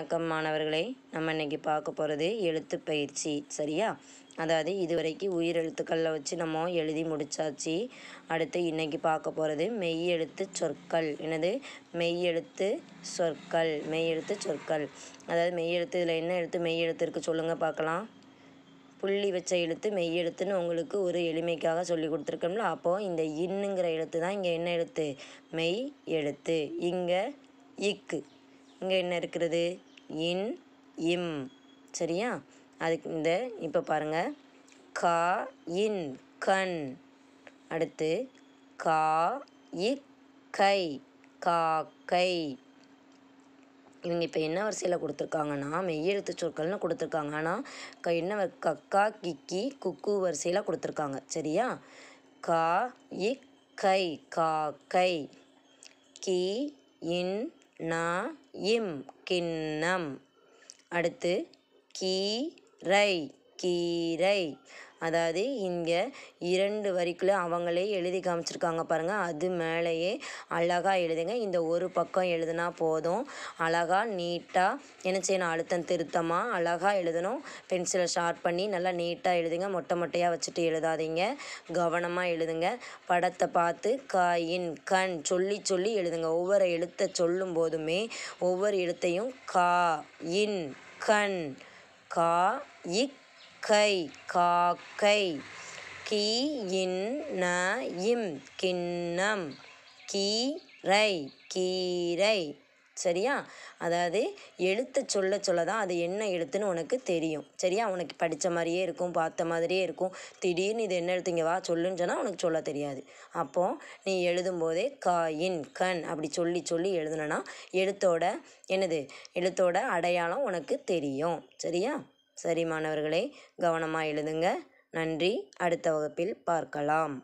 வணக்கம் மாணவர்களே நம்ம இன்றைக்கி பார்க்க போகிறது எழுத்து பயிற்சி சரியா அதாவது இதுவரைக்கும் உயிர் எழுத்துக்களில் வச்சு நம்ம எழுதி முடித்தாச்சு அடுத்து இன்றைக்கி பார்க்க போகிறது மெய் எழுத்து சொற்கள் என்னது மெய் எழுத்து சொற்கள் மெய் எழுத்து சொற்கள் அதாவது மெய் எழுத்து இதில் என்ன எழுத்து மெய் எழுத்து இருக்குது சொல்லுங்கள் பார்க்கலாம் புள்ளி வச்ச எழுத்து மெய் எழுத்துன்னு உங்களுக்கு ஒரு எளிமைக்காக சொல்லி கொடுத்துருக்கோம்ல அப்போது இந்த இன்னுங்கிற எழுத்து தான் இங்கே என்ன எழுத்து மெய் எழுத்து இங்கே இக்கு இங்கே என்ன இருக்கிறது இன் இம் சரியா அதுக்கு இந்த இப்போ பாருங்கள் கா இன் கண் அடுத்து கா இ கை காக்கை இவங்க இப்போ என்ன வரிசையில் கொடுத்துருக்காங்கன்னா மெய்யெழுத்து சொற்கள்னு கொடுத்துருக்காங்க ஆனால் க என்ன கக்கா கிக்கி குக்கு வரிசையில் கொடுத்துருக்காங்க சரியா கா இ கை காக்கை கி இன் நா இம் கிண்ணம் அடுத்து கீரை கீரை அதாவது இங்கே இரண்டு வரிக்குள்ளே அவங்களே எழுதி காமிச்சிருக்காங்க பாருங்கள் அது மேலேயே அழகாக எழுதுங்க இந்த ஒரு பக்கம் எழுதுனா போதும் அழகாக நீட்டாக என்ன செய்யணும் அழுத்தம் திருத்தமாக அழகாக எழுதணும் பென்சிலை ஷார்ப் பண்ணி நல்லா நீட்டாக எழுதுங்க மொட்டை மொட்டையாக வச்சுட்டு எழுதாதீங்க கவனமாக எழுதுங்க படத்தை பார்த்து க இன் கண் சொல்லி சொல்லி எழுதுங்க ஒவ்வொரு எழுத்தை சொல்லும் போதுமே ஒவ்வொரு எழுத்தையும் கா இன் கண் கா இக் கை காக்கை கீ இன் ந இம் கிண்ணம் கீரை கீரை சரியா அதாவது எழுத்து சொல்ல சொல்ல தான் அது என்ன எழுத்துன்னு உனக்கு தெரியும் சரியா உனக்கு படித்த மாதிரியே இருக்கும் பார்த்த மாதிரியே இருக்கும் திடீர்னு இது என்ன எழுத்துங்க வா சொல்லுன்னு சொன்னால் உனக்கு சொல்ல தெரியாது அப்போது நீ எழுதும்போதே கா இன் கண் அப்படி சொல்லி சொல்லி எழுதுனா எழுத்தோட என்னது எழுத்தோட அடையாளம் உனக்கு தெரியும் சரியா சரி மாணவர்களே கவனமாக எழுதுங்க நன்றி அடுத்த வகுப்பில் பார்க்கலாம்